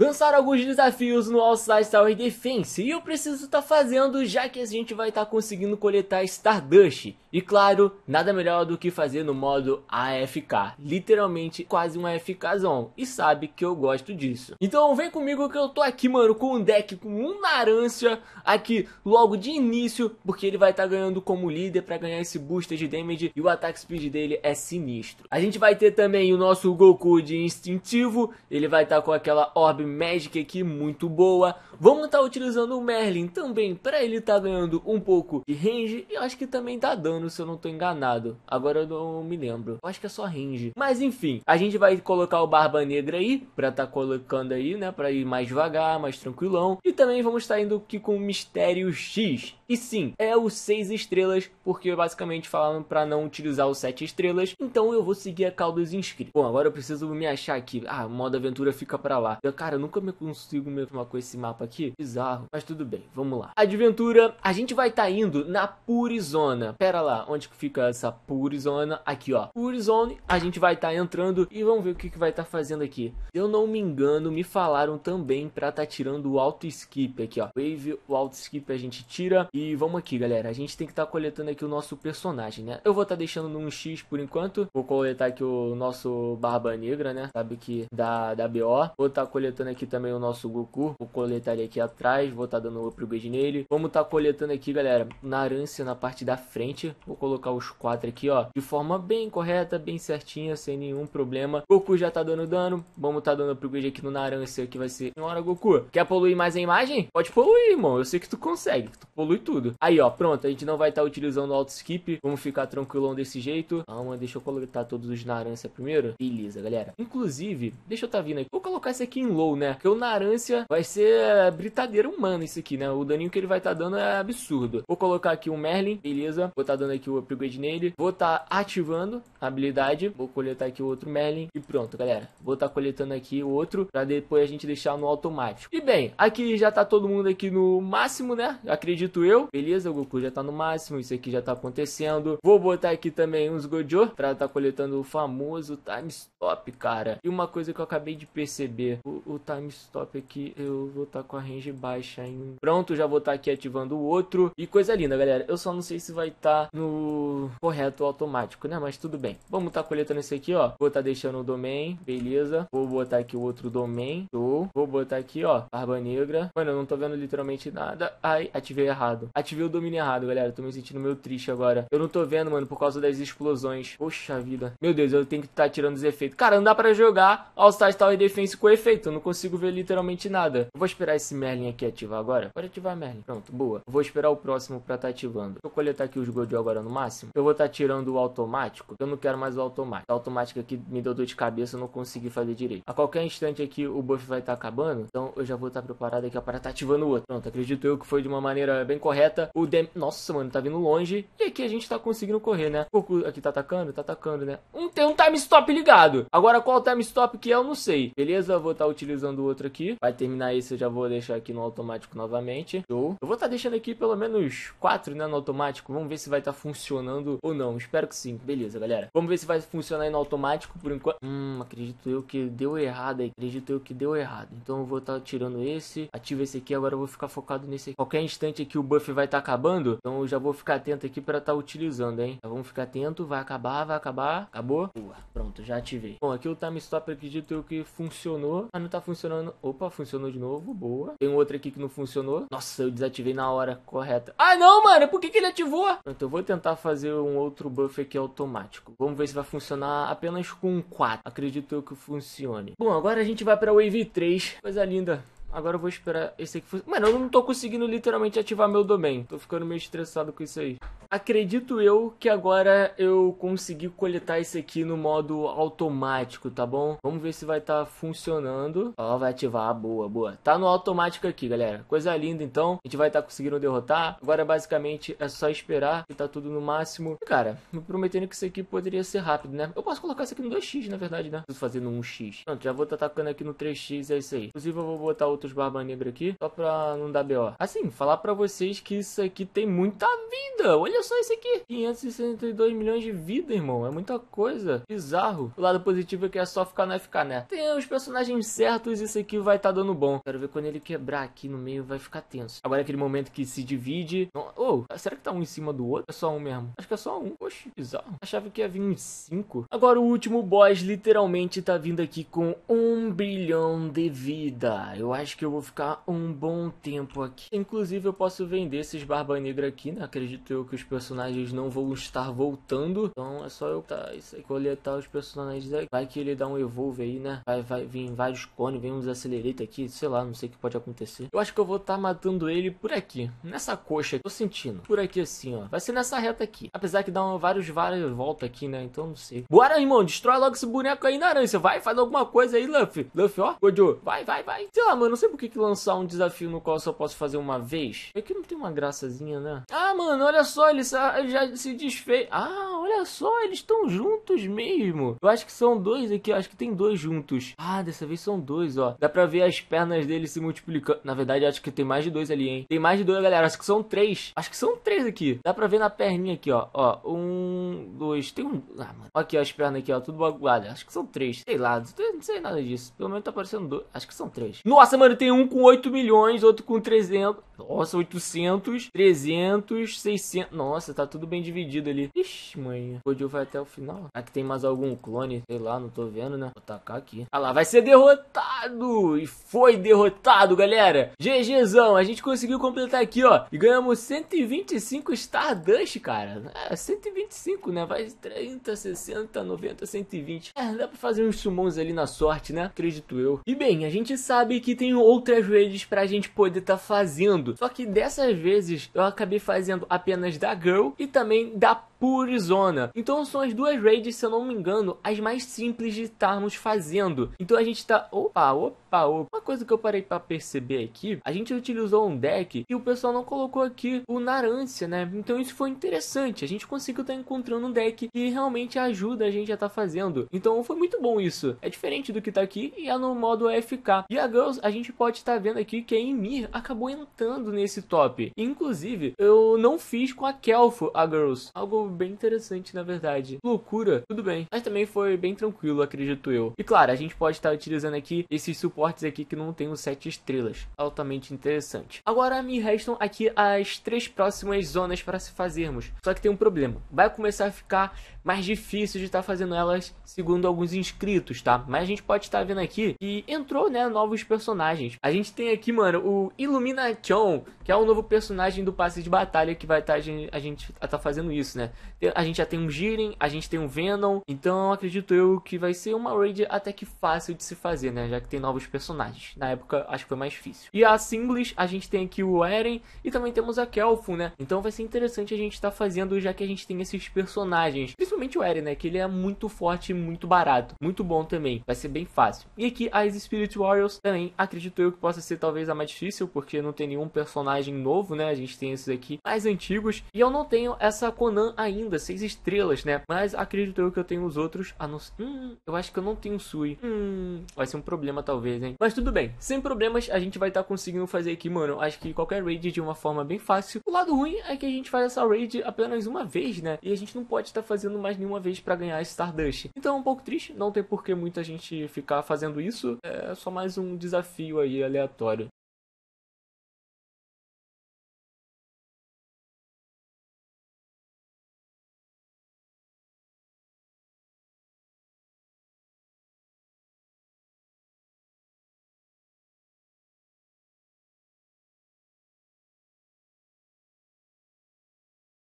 lançaram alguns desafios no All-Star Tower Defense e eu preciso estar tá fazendo já que a gente vai estar tá conseguindo coletar Stardust. E claro, nada melhor do que fazer no modo AFK, literalmente quase um AFKzão, e sabe que eu gosto disso. Então vem comigo que eu tô aqui, mano, com um deck com um Narância aqui logo de início, porque ele vai estar tá ganhando como líder para ganhar esse booster de damage e o ataque speed dele é sinistro. A gente vai ter também o nosso Goku de instintivo, ele vai estar tá com aquela orbe Magic aqui muito boa. Vamos estar tá utilizando o Merlin também para ele estar tá ganhando um pouco de range e acho que também dá dano se eu não estou enganado. Agora eu não me lembro. Eu acho que é só range. Mas enfim, a gente vai colocar o Barba Negra aí para estar tá colocando aí, né, para ir mais devagar, mais tranquilão. E também vamos estar tá indo aqui com o Mistério X. E sim, é o 6 estrelas, porque basicamente falaram para não utilizar o 7 estrelas. Então eu vou seguir a Caldas inscritos. Bom, agora eu preciso me achar aqui. Ah, modo aventura fica para lá. Eu, cara, eu nunca me consigo me acostumar com esse mapa aqui aqui? Bizarro, mas tudo bem, vamos lá. Adventura, a gente vai estar tá indo na Purizona. Pera lá, onde que fica essa Purizona? Aqui, ó. Purizone, a gente vai estar tá entrando e vamos ver o que, que vai estar tá fazendo aqui. Eu não me engano, me falaram também pra estar tá tirando o auto skip aqui, ó. Wave, o auto skip a gente tira e vamos aqui, galera. A gente tem que estar tá coletando aqui o nosso personagem, né? Eu vou estar tá deixando num X por enquanto. Vou coletar aqui o nosso Barba Negra, né? Sabe que da, da BO. Vou estar coletando aqui também o nosso Goku. Vou coletar aqui atrás, vou estar tá dando upgrade nele. Vamos estar tá coletando aqui, galera, na na parte da frente. Vou colocar os quatro aqui, ó, de forma bem correta, bem certinha, sem nenhum problema. Goku já tá dando dano, vamos estar tá dando upgrade aqui no Narancia, que vai ser... Senhora Goku, quer poluir mais a imagem? Pode poluir, irmão, eu sei que tu consegue, tu polui tudo. Aí, ó, pronto, a gente não vai estar tá utilizando o auto-skip, vamos ficar tranquilão desse jeito. Calma, deixa eu coletar todos os Narancia primeiro. Beleza, galera. Inclusive, deixa eu tá vindo aqui, vou colocar esse aqui em low, né, porque o Narancia vai ser britadeira humana isso aqui, né? O daninho que ele vai estar tá dando é absurdo. Vou colocar aqui um Merlin, beleza. Vou estar tá dando aqui o upgrade nele. Vou estar tá ativando a habilidade. Vou coletar aqui o outro Merlin. E pronto, galera. Vou estar tá coletando aqui o outro pra depois a gente deixar no automático. E bem, aqui já tá todo mundo aqui no máximo, né? Acredito eu. Beleza, o Goku já tá no máximo. Isso aqui já tá acontecendo. Vou botar aqui também uns Gojo pra estar tá coletando o famoso Time Stop, cara. E uma coisa que eu acabei de perceber. O, o Time Stop aqui eu vou estar tá com a range baixa, em Pronto, já vou estar tá aqui ativando o outro. E coisa linda, galera. Eu só não sei se vai estar tá no correto automático, né? Mas tudo bem. Vamos estar tá coletando esse aqui, ó. Vou estar tá deixando o domain, beleza. Vou botar aqui o outro domain, Tô. Vou botar aqui, ó, barba negra. Mano, eu não tô vendo literalmente nada. Ai, ativei errado. Ativei o domínio errado, galera. Tô me sentindo meio triste agora. Eu não tô vendo, mano, por causa das explosões. Poxa vida. Meu Deus, eu tenho que estar tá tirando os efeitos. Cara, não dá pra jogar All Star Tower Defense com efeito. Eu não consigo ver literalmente nada. Eu vou esperar esse Merlin aqui ativar agora? Pode ativar Merlin. Pronto, boa. Vou esperar o próximo pra tá ativando. Vou coletar aqui os Gold agora no máximo. Eu vou tá tirando o automático. Eu não quero mais o automático. O automático aqui me deu dor de cabeça, eu não consegui fazer direito. A qualquer instante aqui o buff vai tá acabando. Então eu já vou tá preparado aqui para tá ativando o outro. Pronto, acredito eu que foi de uma maneira bem correta. O Dem... Nossa, mano, tá vindo longe. E aqui a gente tá conseguindo correr, né? O Goku aqui tá atacando, tá atacando, né? Um, tem um time stop ligado. Agora qual time stop que é, eu não sei. Beleza, vou tá utilizando o outro aqui. Vai terminar esse, eu já vou deixar aqui no automático novamente. Show. Eu vou estar tá deixando aqui pelo menos 4, né, no automático. Vamos ver se vai estar tá funcionando ou não. Espero que sim. Beleza, galera. Vamos ver se vai funcionar aí no automático por enquanto. Hum, acredito eu que deu errado aí. Acredito eu que deu errado. Então eu vou estar tá tirando esse. Ativo esse aqui. Agora eu vou ficar focado nesse aqui. Qualquer instante aqui o buff vai estar tá acabando. Então eu já vou ficar atento aqui para estar tá utilizando, hein. Então, vamos ficar atento. Vai acabar, vai acabar. Acabou. Boa. Pronto, já ativei. Bom, aqui o time stop acredito eu que funcionou. Ah, não tá funcionando. Opa, funcionou de novo. Boa boa. Tem outra aqui que não funcionou. Nossa, eu desativei na hora correta. Ah, não, mano, por que, que ele ativou? Então eu vou tentar fazer um outro buff aqui automático. Vamos ver se vai funcionar apenas com 4. Acredito eu que funcione. Bom, agora a gente vai pra Wave 3. Coisa linda. Agora eu vou esperar esse aqui. Mano, eu não tô conseguindo literalmente ativar meu domain. Tô ficando meio estressado com isso aí acredito eu que agora eu consegui coletar isso aqui no modo automático, tá bom? Vamos ver se vai estar tá funcionando. Ó, vai ativar, ah, boa, boa. Tá no automático aqui, galera. Coisa linda, então. A gente vai estar tá conseguindo derrotar. Agora, basicamente, é só esperar que tá tudo no máximo. E, cara, me prometendo que isso aqui poderia ser rápido, né? Eu posso colocar isso aqui no 2x, na verdade, né? Preciso fazer no 1x. Pronto, já vou estar tá tacando aqui no 3x, é isso aí. Inclusive, eu vou botar outros barba negra aqui, só pra não dar B.O. Assim, falar pra vocês que isso aqui tem muita vida. Olha Olha só isso aqui: 562 milhões de vida, irmão. É muita coisa. Bizarro. O lado positivo é que é só ficar não é ficar, né? Tem os personagens certos, isso aqui vai tá dando bom. Quero ver quando ele quebrar aqui no meio, vai ficar tenso. Agora é aquele momento que se divide. Não... Oh, será que tá um em cima do outro? É só um mesmo. Acho que é só um. Oxe, bizarro. Achava que ia vir uns cinco. Agora o último boss literalmente tá vindo aqui com um bilhão de vida. Eu acho que eu vou ficar um bom tempo aqui. Inclusive eu posso vender esses barba negra aqui, né? Acredito eu que os personagens não vão estar voltando. Então é só eu tá, coletar tá os personagens aí. Vai que ele dá um evolve aí, né? Vai, vai vir vários cones, vem uns accelerate aqui, sei lá, não sei o que pode acontecer. Eu acho que eu vou estar tá matando ele por aqui, nessa coxa. Tô sentindo. Por aqui assim, ó. Vai ser nessa reta aqui. Apesar que dá um, vários, várias voltas aqui, né? Então não sei. Bora, irmão. Destrói logo esse boneco aí, aranha. Vai, faz alguma coisa aí, Luffy. Luffy, ó. Gojo. Vai, vai, vai. Sei lá, mano. Não sei por que, que lançar um desafio no qual eu só posso fazer uma vez. É que não tem uma graçazinha, né? Ah, mano, olha só. Ele ele, ah, já se desfez. Ah, olha só, eles estão juntos mesmo. Eu acho que são dois aqui, eu acho que tem dois juntos. Ah, dessa vez são dois, ó. Dá pra ver as pernas dele se multiplicando. Na verdade, acho que tem mais de dois ali, hein. Tem mais de dois, galera. Acho que são três. Acho que são três aqui. Dá pra ver na perninha aqui, ó. Ó, um, dois, tem um... Ah, mano. Aqui, ó, as pernas aqui, ó. Tudo bagulho Acho que são três. Sei lá, não sei nada disso. Pelo menos tá aparecendo dois. Acho que são três. Nossa, mano, tem um com 8 milhões, outro com 300. Nossa, 800, 300, 600. Nossa, tá tudo bem dividido ali. Ixi, manhã. Podio vai até o final. Aqui tem mais algum clone. Sei lá, não tô vendo, né? Vou tacar aqui. Ah lá, vai ser derrotado. E foi derrotado, galera. GGzão, a gente conseguiu completar aqui, ó. E ganhamos 125 Stardust, cara. É, 125, né? Vai 30, 60, 90, 120. É, dá pra fazer uns summons ali na sorte, né? Acredito eu. E bem, a gente sabe que tem outras redes pra gente poder tá fazendo. Só que dessas vezes eu acabei fazendo apenas da Girl e também da Purizona. Então são as duas raids, se eu não me engano, as mais simples de estarmos fazendo. Então a gente tá... Opa, opa, opa. Uma coisa que eu parei para perceber aqui, a gente utilizou um deck e o pessoal não colocou aqui o Narância, né? Então isso foi interessante. A gente conseguiu estar tá encontrando um deck que realmente ajuda a gente a estar tá fazendo. Então foi muito bom isso. É diferente do que tá aqui e é no modo AFK. E a Girls, a gente pode estar tá vendo aqui que a Emir acabou entrando nesse top. Inclusive, eu não fiz com a Kelfo a Girls. Algo bem interessante, na verdade. Loucura, tudo bem. Mas também foi bem tranquilo, acredito eu. E claro, a gente pode estar utilizando aqui esses suportes aqui que não tem os 7 estrelas. Altamente interessante. Agora me restam aqui as três próximas zonas para se fazermos. Só que tem um problema. Vai começar a ficar mais difícil de estar fazendo elas segundo alguns inscritos, tá? Mas a gente pode estar vendo aqui que entrou, né, novos personagens. A gente tem aqui, mano, o Illumination, que é o novo personagem do passe de batalha que vai tá estar a gente a tá estar fazendo isso, né? A gente já tem um Jiren, a gente tem um Venom. Então acredito eu que vai ser uma raid até que fácil de se fazer, né? Já que tem novos personagens. Na época acho que foi mais difícil. E a singles, a gente tem aqui o Eren e também temos a Kelfo, né? Então vai ser interessante a gente estar tá fazendo já que a gente tem esses personagens. Principalmente o Eren, né? Que ele é muito forte e muito barato. Muito bom também. Vai ser bem fácil. E aqui as Spirit Warriors também acredito eu que possa ser talvez a mais difícil, porque não tem nenhum personagem novo, né? A gente tem esses aqui mais antigos. E eu não tenho essa Conan ainda ainda, seis estrelas, né? Mas acredito eu que eu tenho os outros, a não ser... Hum, eu acho que eu não tenho Sui. Hum, vai ser um problema talvez, hein? Mas tudo bem, sem problemas a gente vai estar tá conseguindo fazer aqui, mano. Acho que qualquer raid de uma forma bem fácil. O lado ruim é que a gente faz essa raid apenas uma vez, né? E a gente não pode estar tá fazendo mais nenhuma vez para ganhar Stardust. Então é um pouco triste, não tem por que muita gente ficar fazendo isso. É só mais um desafio aí aleatório.